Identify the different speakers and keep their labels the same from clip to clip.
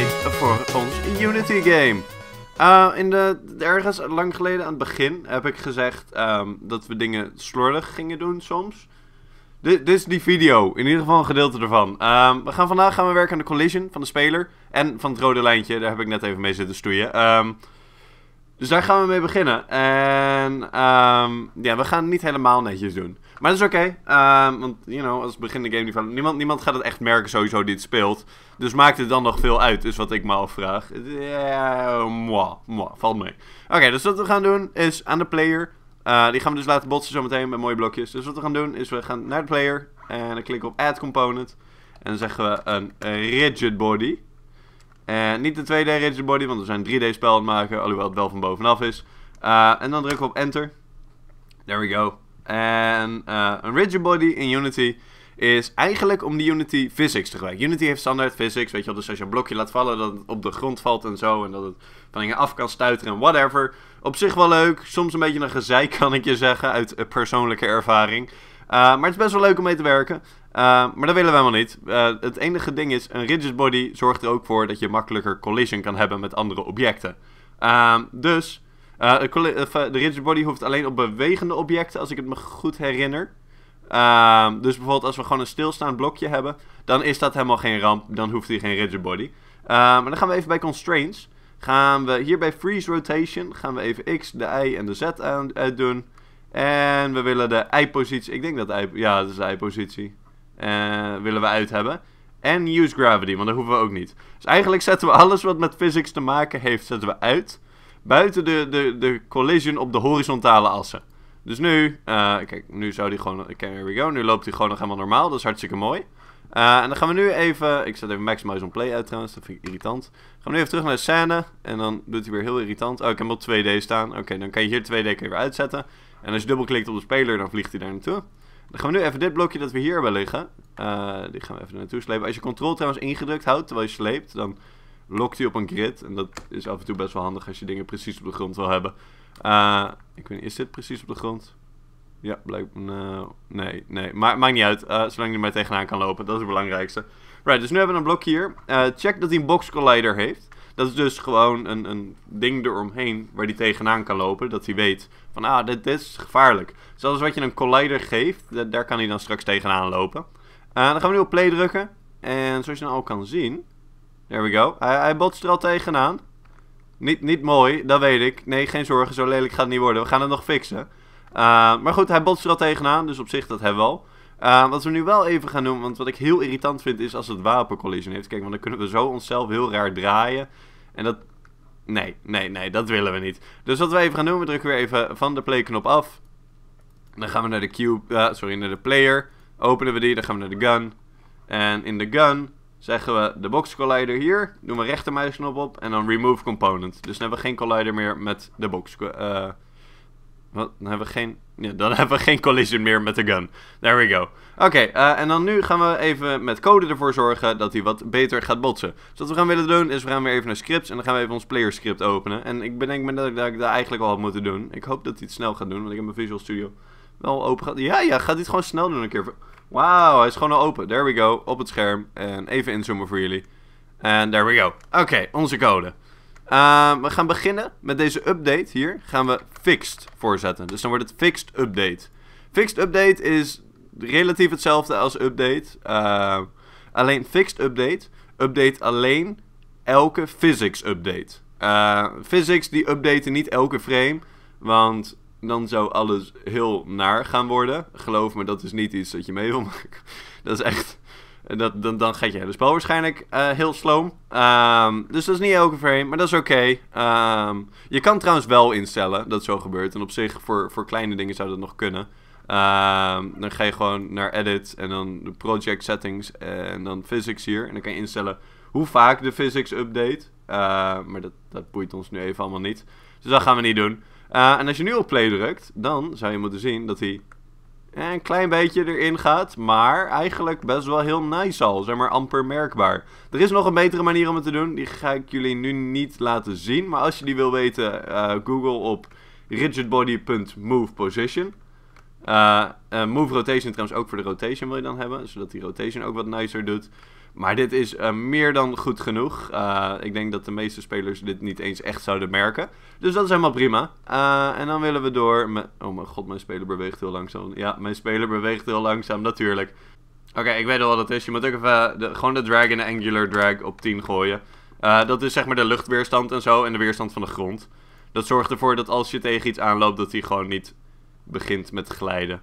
Speaker 1: voor ons Unity game. Eh, in de, ergens lang geleden aan het begin heb ik gezegd ehm, dat we dingen slordig gingen doen soms. Dit, dit, is die video, in ieder geval een gedeelte ervan. Ehm, we gaan vandaag gaan we werken aan de collision van de speler. En van het rode lijntje, daar heb ik net even mee zitten stoeien. Ehm, dus daar gaan we mee beginnen. En ja, we gaan het niet helemaal netjes doen. Maar dat is oké. Ehm, want, you know, als begin de game die van... Niemand, niemand gaat het echt merken sowieso die het speelt. Dus maakt het dan nog veel uit, is wat ik me afvraag. Ja, eh, moa valt mee. Oké, dus wat we gaan doen is aan de player... Eh, die gaan we dus laten botsen zometeen met mooie blokjes. Dus wat we gaan doen is we gaan naar de player. En dan klikken op Add Component. En dan zeggen we een rigid body. En eh, niet de 2D rigid body, want we zijn 3D spel aan het maken. Alhoewel het wel van bovenaf is. en dan drukken we op Enter. There we go. En eh, een rigid body in Unity is eigenlijk om die Unity physics te gebruiken. Unity heeft standaard physics, weet je wel. Dus als je een blokje laat vallen, dat het op de grond valt en zo. En dat het van dingen af kan stuiteren en whatever. Op zich wel leuk. Soms een beetje een gezeik, kan ik je zeggen, uit eh, persoonlijke ervaring. Eh, maar het is best wel leuk om mee te werken. maar dat willen we helemaal niet. het enige ding is, een rigid body zorgt er ook voor dat je makkelijker collision kan hebben met andere objecten. Ehm, dus eh, de eh, rigid body hoeft alleen op bewegende objecten, als ik het me goed herinner. Ehm, dus bijvoorbeeld als we gewoon een stilstaand blokje hebben, dan is dat helemaal geen ramp. Dan hoeft hij geen rigid body. Ehm, maar dan gaan we even bij constraints. Gaan we hier bij freeze rotation, gaan we even x, de y en de z uitdoen. En we willen de y-positie, ik denk dat y, ja dat is de y-positie, eh, willen we uit hebben. En use gravity, want dat hoeven we ook niet. Dus eigenlijk zetten we alles wat met physics te maken heeft, zetten we uit buiten de, de, de collision op de horizontale assen. Dus nu, eh, kijk, nu zou die gewoon, here we go, nu loopt hij gewoon nog helemaal normaal, dat is hartstikke mooi. Eh, en dan gaan we nu even, ik zet even Maximize on Play uit trouwens, dat vind ik irritant. Gaan we nu even terug naar de scène en dan doet hij weer heel irritant. Oh, ik heb op 2D staan. Oké, dan kan je hier 2D even uitzetten. En als je dubbelklikt op de speler, dan vliegt hij daar naartoe. Dan gaan we nu even dit blokje dat we hier hebben liggen, eh, die gaan we even naartoe slepen. Als je control trouwens ingedrukt houdt terwijl je sleept, dan lokt hij op een grid. En dat is af en toe best wel handig als je dingen precies op de grond wil hebben. Eh, ik weet is dit precies op de grond? Ja, blijkbaar. Uh, nee, nee. Maar maakt niet uit. Eh, zolang je er maar tegenaan kan lopen. Dat is het belangrijkste. Right, dus nu hebben we een blok hier. check dat hij een box collider heeft. Dat is dus gewoon een, een ding eromheen waar hij tegenaan kan lopen. Dat hij weet van, ah, dit, is gevaarlijk. Zelfs dus wat je een collider geeft, daar kan hij dan straks tegenaan lopen. dan gaan we nu op play drukken. En zoals je nou al kan zien, There we go. Hij, hij botst er al tegenaan. Niet, niet mooi, dat weet ik. Nee, geen zorgen, zo lelijk gaat het niet worden. We gaan het nog fixen. Eh, maar goed, hij botst er al tegenaan, dus op zich dat hebben we al. Eh, wat we nu wel even gaan doen, want wat ik heel irritant vind, is als het wapen heeft. Kijk, want dan kunnen we zo onszelf heel raar draaien. En dat... Nee, nee, nee, dat willen we niet. Dus wat we even gaan doen, we drukken weer even van de playknop af. Dan gaan we naar de cube, eh, sorry, naar de player. Openen we die, dan gaan we naar de gun. En in de gun zeggen we de box collider hier, doen we rechtermuisknop op en dan remove component. Dus dan hebben we geen collider meer met de box. Eh. wat? Dan hebben we geen. Ja, dan hebben we geen collision meer met de gun. There we go. Oké, eh, en dan nu gaan we even met code ervoor zorgen dat hij wat beter gaat botsen. Dus wat we gaan willen doen is we gaan weer even naar scripts en dan gaan we even ons player script openen. En ik bedenk me dat ik, dat eigenlijk al had moeten doen. Ik hoop dat hij het snel gaat doen, want ik heb mijn Visual Studio wel open Ja, ja, gaat hij het gewoon snel doen een keer. Wauw, hij is gewoon al open. There we go, op het scherm. En even inzoomen voor jullie. En there we go. Oké, onze code. Ehm, we gaan beginnen met deze update hier. Gaan we fixed voorzetten. Dus dan wordt het fixed update. Fixed update is relatief hetzelfde als update. Ehm, alleen fixed update update alleen elke physics update. Uh, physics die updaten niet elke frame. Want dan zou alles heel naar gaan worden. Geloof me, dat is niet iets dat je mee wil maken. Dat is echt... Eh, dat, dan, dan gaat je het spel waarschijnlijk eh, heel sloom. Ehm, dus dat is niet elke frame, maar dat is oké. Ehm, je kan trouwens wel instellen dat zo gebeurt. En op zich, voor, voor kleine dingen zou dat nog kunnen. Ehm, dan ga je gewoon naar Edit en dan de Project Settings en dan Physics hier. En dan kan je instellen hoe vaak de physics update. maar dat, dat boeit ons nu even allemaal niet. Dus dat gaan we niet doen. Eh, en als je nu op play drukt, dan zou je moeten zien dat hij eh, een klein beetje erin gaat. Maar eigenlijk best wel heel nice al. Zeg maar amper merkbaar. Er is nog een betere manier om het te doen. Die ga ik jullie nu niet laten zien. Maar als je die wil weten, eh, Google op rigidbody.moveposition. Uh, uh, move rotation trouwens ook voor de rotation wil je dan hebben. Zodat die rotation ook wat nicer doet. Maar dit is eh, meer dan goed genoeg. Eh, ik denk dat de meeste spelers dit niet eens echt zouden merken. Dus dat is helemaal prima. Eh, en dan willen we door Oh mijn god, mijn speler beweegt heel langzaam. Ja, mijn speler beweegt heel langzaam, natuurlijk. Oké, ik weet al wat het is. Je moet ook even de, gewoon de drag en angular drag op 10 gooien. dat is zeg maar de luchtweerstand en zo en de weerstand van de grond. Dat zorgt ervoor dat als je tegen iets aanloopt, dat hij gewoon niet begint met glijden.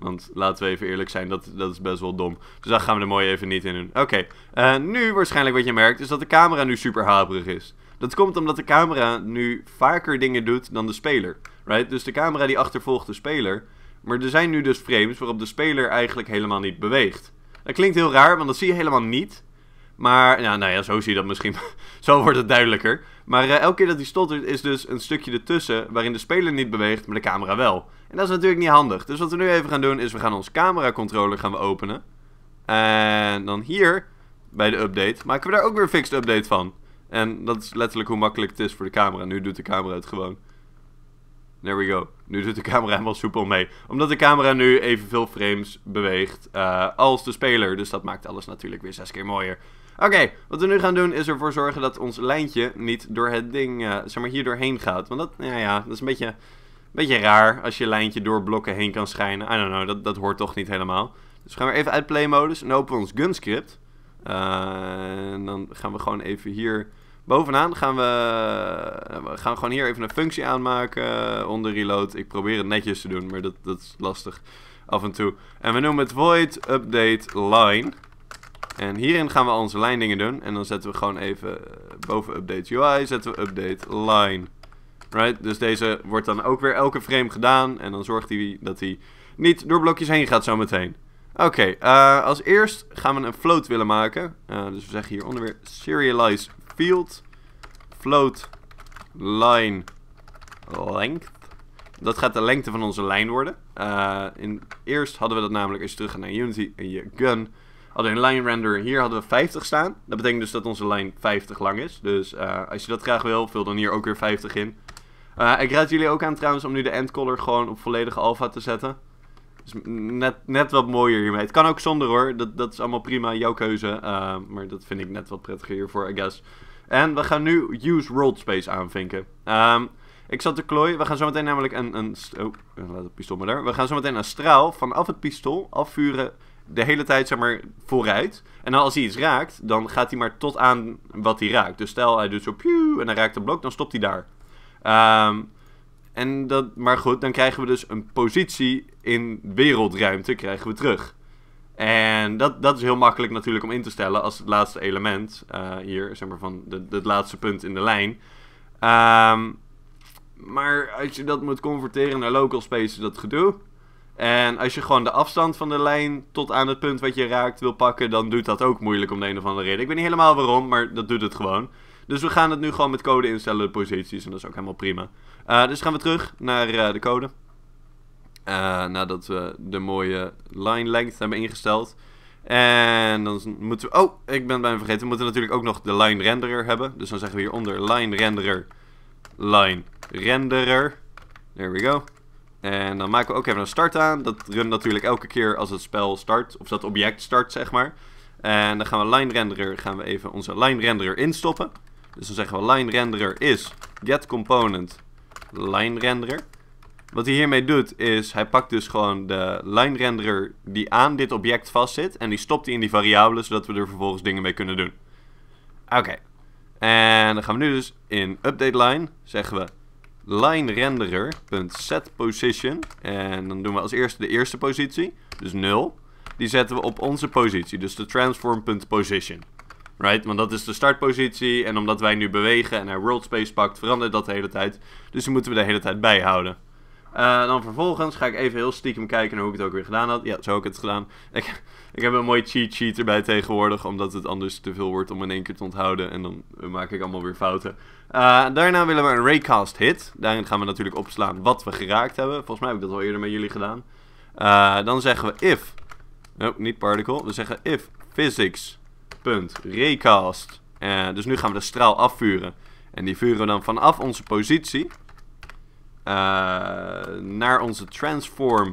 Speaker 1: Want laten we even eerlijk zijn, dat, dat is best wel dom. Dus daar gaan we er mooi even niet in doen. Oké, eh, nu waarschijnlijk wat je merkt is dat de camera nu super haperig is. Dat komt omdat de camera nu vaker dingen doet dan de speler. Right? Dus de camera die achtervolgt de speler. Maar er zijn nu dus frames waarop de speler eigenlijk helemaal niet beweegt. Dat klinkt heel raar, want dat zie je helemaal niet. Maar, nou, nou ja, zo zie je dat misschien. zo wordt het duidelijker. Maar eh, elke keer dat hij stottert is dus een stukje ertussen waarin de speler niet beweegt, maar de camera wel. En dat is natuurlijk niet handig. Dus wat we nu even gaan doen is we gaan ons camera gaan we openen. En dan hier, bij de update, maken we daar ook weer een fixed update van. En dat is letterlijk hoe makkelijk het is voor de camera. Nu doet de camera het gewoon. There we go. Nu doet de camera helemaal soepel mee. Omdat de camera nu evenveel frames beweegt eh, als de speler. Dus dat maakt alles natuurlijk weer zes keer mooier. Oké, wat we nu gaan doen is ervoor zorgen dat ons lijntje niet door het ding, eh, zeg maar, hier doorheen gaat. Want dat, ja, ja, dat is een beetje, een beetje raar als je lijntje door blokken heen kan schijnen. I don't know, dat, dat hoort toch niet helemaal. Dus we gaan we even uit playmodus en openen ons gunscript. Eh, en dan gaan we gewoon even hier bovenaan gaan we, eh, we gaan gewoon hier even een functie aanmaken onder reload. Ik probeer het netjes te doen, maar dat, dat is lastig af en toe. En we noemen het void update line. En hierin gaan we onze lijndingen doen. En dan zetten we gewoon even eh, boven update UI, zetten we update line. Right? Dus deze wordt dan ook weer elke frame gedaan. En dan zorgt hij dat hij niet door blokjes heen gaat zometeen. Oké, eh, als eerst gaan we een float willen maken. Eh, dus we zeggen hieronder weer serialize field. Float line length. Dat gaat de lengte van onze lijn worden. in, eerst hadden we dat namelijk, als je terug gaat naar Unity en je gun, in line render hier hadden we 50 staan. Dat betekent dus dat onze lijn 50 lang is. Dus eh, als je dat graag wil, vul dan hier ook weer 50 in. Eh, ik raad jullie ook aan trouwens om nu de endcolor gewoon op volledige alpha te zetten. Dus net, net wat mooier hiermee. Het kan ook zonder hoor, dat, dat is allemaal prima, jouw keuze. Eh, maar dat vind ik net wat prettiger hiervoor, I guess. En we gaan nu Use World Space aanvinken. Ehm, ik zat te klooien. We gaan zo meteen namelijk een... een oh, laat pistool maar daar. We gaan zo meteen een straal vanaf het pistool afvuren de hele tijd zeg maar, vooruit. En als hij iets raakt, dan gaat hij maar tot aan wat hij raakt. Dus stel hij doet zo pieuw en hij raakt de blok, dan stopt hij daar. Ehm, en dat, maar goed, dan krijgen we dus een positie in wereldruimte krijgen we terug. En dat, dat is heel makkelijk natuurlijk om in te stellen als het laatste element eh, hier, zeg maar van de, het laatste punt in de lijn. Ehm, maar als je dat moet converteren naar local space, dat gedoe. En als je gewoon de afstand van de lijn tot aan het punt wat je raakt wil pakken, dan doet dat ook moeilijk om de een of andere reden. Ik weet niet helemaal waarom, maar dat doet het gewoon. Dus we gaan het nu gewoon met code instellen, de posities, en dat is ook helemaal prima. Eh, dus gaan we terug naar eh, de code. Eh, nadat we de mooie line length hebben ingesteld. En dan moeten we... Oh, ik ben bijna vergeten. We moeten natuurlijk ook nog de line renderer hebben. Dus dan zeggen we hieronder line renderer, line renderer. There we go. En dan maken we ook even een start aan. Dat run natuurlijk elke keer als het spel start, of dat object start, zeg maar. En dan gaan we line renderer, gaan we even onze line renderer instoppen. Dus dan zeggen we line renderer is get component line renderer. Wat hij hiermee doet is, hij pakt dus gewoon de line renderer die aan dit object vastzit. En die stopt hij in die variabelen, zodat we er vervolgens dingen mee kunnen doen. Oké. En dan gaan we nu dus in update line, zeggen we line renderer.set position. En dan doen we als eerste de eerste positie, dus 0. Die zetten we op onze positie, dus de transform.position. Right? Want dat is de startpositie. En omdat wij nu bewegen en hij world space pakt, verandert dat de hele tijd. Dus die moeten we de hele tijd bijhouden. Eh, dan vervolgens ga ik even heel stiekem kijken naar hoe ik het ook weer gedaan had. Ja, zo heb ik het gedaan. Ik, ik heb een mooi cheat sheet erbij tegenwoordig, omdat het anders te veel wordt om in één keer te onthouden. En dan maak ik allemaal weer fouten. Eh, daarna willen we een raycast hit. Daarin gaan we natuurlijk opslaan wat we geraakt hebben. Volgens mij heb ik dat al eerder met jullie gedaan. Eh, dan zeggen we if... Nope niet particle. We zeggen if physics... Raycast. dus nu gaan we de straal afvuren. En die vuren we dan vanaf onze positie. Eh, naar onze transform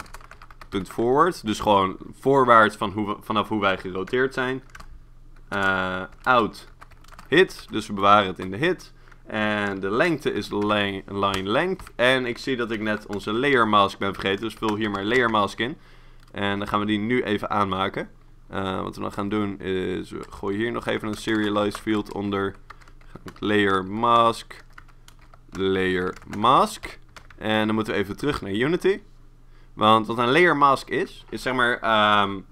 Speaker 1: punt forward. Dus gewoon voorwaarts van hoe vanaf hoe wij geroteerd zijn. Eh, out hit. Dus we bewaren het in de hit. En de lengte is line, length. En ik zie dat ik net onze layer mask ben vergeten. Dus vul hier maar layer mask in. En dan gaan we die nu even aanmaken. Eh, wat we dan gaan doen is, we gooien hier nog even een serialized field onder. Layer mask. Layer mask. En dan moeten we even terug naar Unity. Want wat een layer mask is, is zeg maar... Um,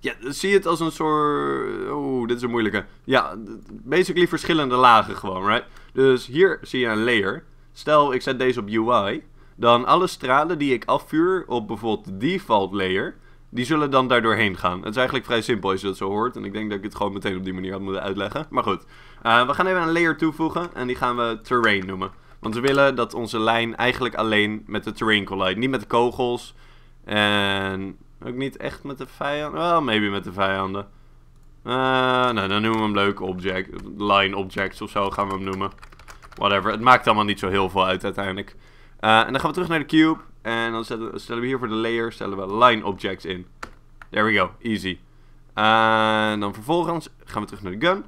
Speaker 1: ja, zie het als een soort... Oeh, dit is een moeilijke. Ja, basically verschillende lagen gewoon, right? Dus hier zie je een layer. Stel, ik zet deze op UI. Dan alle stralen die ik afvuur op bijvoorbeeld de default layer... Die zullen dan daar doorheen gaan. Het is eigenlijk vrij simpel als je dat zo hoort. En ik denk dat ik het gewoon meteen op die manier had moeten uitleggen. Maar goed. Eh, we gaan even een layer toevoegen. En die gaan we terrain noemen. Want we willen dat onze lijn eigenlijk alleen met de terrain collide. Niet met de kogels. En ook niet echt met de vijanden. Wel, maybe met de vijanden. Eh, nou, dan noemen we hem leuk object. Line objects of zo gaan we hem noemen. Whatever. Het maakt allemaal niet zo heel veel uit uiteindelijk. Eh, en dan gaan we terug naar de cube. En dan stellen we hier voor de layer stellen we line objects in. There we go. Easy. Eh, en dan vervolgens gaan we terug naar de gun.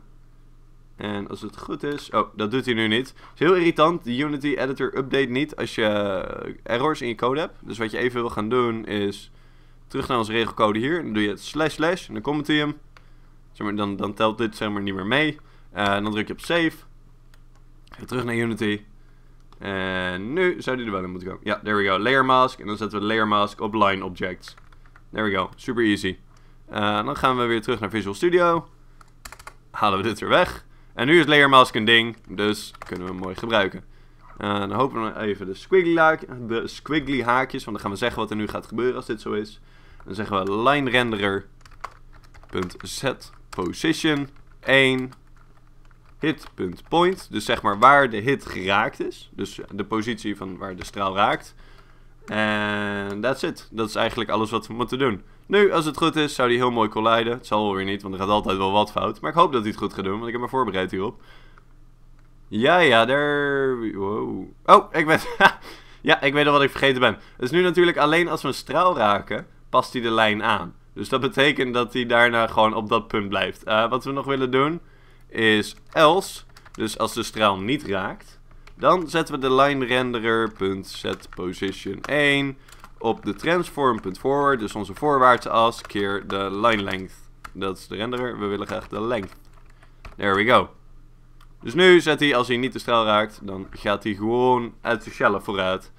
Speaker 1: En als het goed is... Oh, dat doet hij nu niet. Het is heel irritant, de Unity Editor update niet als je eh, errors in je code hebt. Dus wat je even wil gaan doen is terug naar onze regelcode hier. Dan doe je het slash slash en dan komt hij hem. Zeg maar, dan, dan telt dit zeg maar niet meer mee. Eh, en dan druk je op save. Ga terug naar Unity. En nu zou die er wel in moeten komen. Ja, there we go. Layer mask. En dan zetten we layer mask op line objects. There we go. Super easy. Eh, dan gaan we weer terug naar Visual Studio. Halen we dit er weg. En nu is Layer Mask een ding, dus kunnen we hem mooi gebruiken. Eh, dan hopen we even de squiggly, de squiggly haakjes, want dan gaan we zeggen wat er nu gaat gebeuren als dit zo is. Dan zeggen we line renderer .set position 1 hit.point. Dus zeg maar waar de hit geraakt is. Dus de positie van waar de straal raakt. En that's it. Dat is eigenlijk alles wat we moeten doen. Nu, als het goed is, zou die heel mooi colliden. Het zal wel weer niet, want er gaat altijd wel wat fout. Maar ik hoop dat hij het goed gaat doen, want ik heb me voorbereid hierop. Ja, ja, daar... Wow. Oh, ik weet. ja, ik weet al wat ik vergeten ben. Het is nu natuurlijk alleen als we een straal raken, past hij de lijn aan. Dus dat betekent dat hij daarna gewoon op dat punt blijft. Eh, wat we nog willen doen, is else. Dus als de straal niet raakt, dan zetten we de line position 1 op de transform.forward, dus onze voorwaartse as, keer de line length. Dat is de renderer. We willen graag de length. There we go. Dus nu zet hij, als hij niet de straal raakt, dan gaat hij gewoon uit de zichzelf vooruit.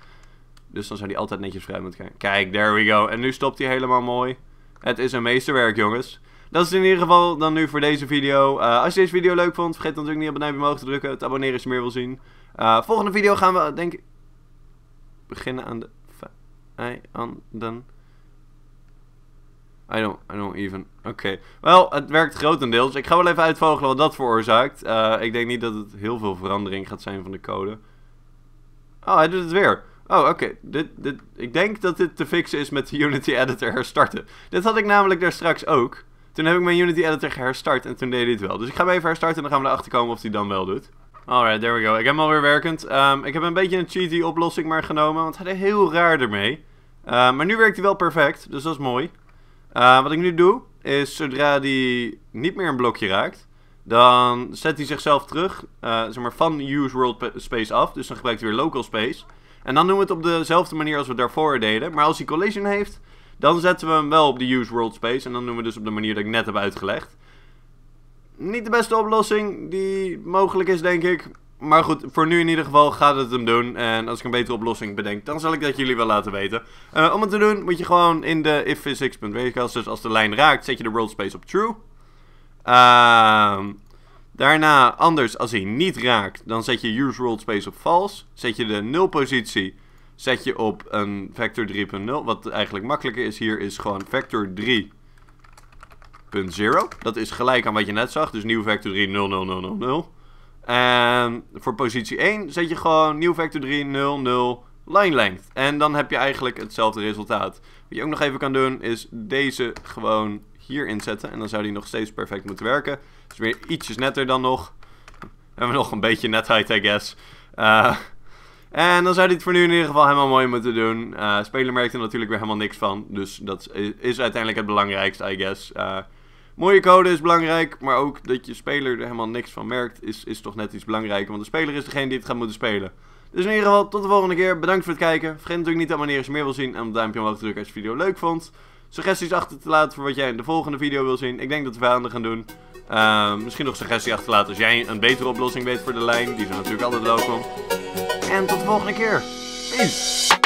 Speaker 1: Dus dan zou hij altijd netjes vrij moeten gaan. Kijk, there we go. En nu stopt hij helemaal mooi. Het is een meesterwerk, jongens. Dat is in ieder geval dan nu voor deze video. Eh, als je deze video leuk vond, vergeet natuurlijk niet op het duimpje omhoog te drukken. Te abonneren als je meer wil zien. Eh, volgende video gaan we, denk ik, beginnen aan de... I on I don't, I don't even. Oké. Wel, het werkt grotendeels. Ik ga wel even uitvogelen wat dat veroorzaakt. Eh, ik denk niet dat het heel veel verandering gaat zijn van de code. Oh, hij doet het weer. Oh, oké. Dit, dit, ik denk dat dit te fixen is met de Unity Editor herstarten. Dit had ik namelijk daar straks ook. Toen heb ik mijn Unity Editor herstart en toen deed hij het wel. Dus ik ga hem even herstarten en dan gaan we erachter komen of hij dan wel doet. Alright, there we go. Ik heb hem alweer werkend. Ehm, ik heb een beetje een cheaty oplossing maar genomen, want hij deed heel raar ermee. Eh, maar nu werkt hij wel perfect, dus dat is mooi. Eh, wat ik nu doe, is zodra hij niet meer een blokje raakt, dan zet hij zichzelf terug uh, zeg maar van use world space af. Dus dan gebruikt hij weer local space. En dan doen we het op dezelfde manier als we daarvoor deden. Maar als hij collision heeft, dan zetten we hem wel op de use world space. En dan doen we dus op de manier dat ik net heb uitgelegd. Niet de beste oplossing die mogelijk is, denk ik. Maar goed, voor nu in ieder geval gaat het hem doen. En als ik een betere oplossing bedenk, dan zal ik dat jullie wel laten weten. Eh, om het te doen moet je gewoon in de if iffphysics.wcast, dus als de lijn raakt, zet je de world space op true. Ehm, daarna, anders als hij niet raakt, dan zet je use world space op false. Zet je de nulpositie zet je op een vector 3.0. Wat eigenlijk makkelijker is hier, is gewoon vector 3.0. Dat is gelijk aan wat je net zag, dus nieuw vector 3 0, 0, 0, 0, 0. En voor positie 1 zet je gewoon nieuw vector 3, 0, 0, line length. En dan heb je eigenlijk hetzelfde resultaat. Wat je ook nog even kan doen is deze gewoon hier inzetten En dan zou die nog steeds perfect moeten werken. Is weer ietsjes netter dan nog. Hebben we nog een beetje netheid, I guess. Eh, en dan zou dit voor nu in ieder geval helemaal mooi moeten doen. Eh, speler merkt er natuurlijk weer helemaal niks van. Dus dat is uiteindelijk het belangrijkste, I guess. Eh, Mooie code is belangrijk, maar ook dat je speler er helemaal niks van merkt is, is toch net iets belangrijker. Want de speler is degene die het gaat moeten spelen. Dus in ieder geval, tot de volgende keer. Bedankt voor het kijken. Vergeet natuurlijk niet te abonneren als je meer wil zien. En een duimpje omhoog te drukken als je de video leuk vond. Suggesties achter te laten voor wat jij in de volgende video wil zien. Ik denk dat we aan gaan doen. Ehm, misschien nog suggestie achterlaten als jij een betere oplossing weet voor de lijn. Die zijn natuurlijk altijd welkom. En tot de volgende keer. Peace.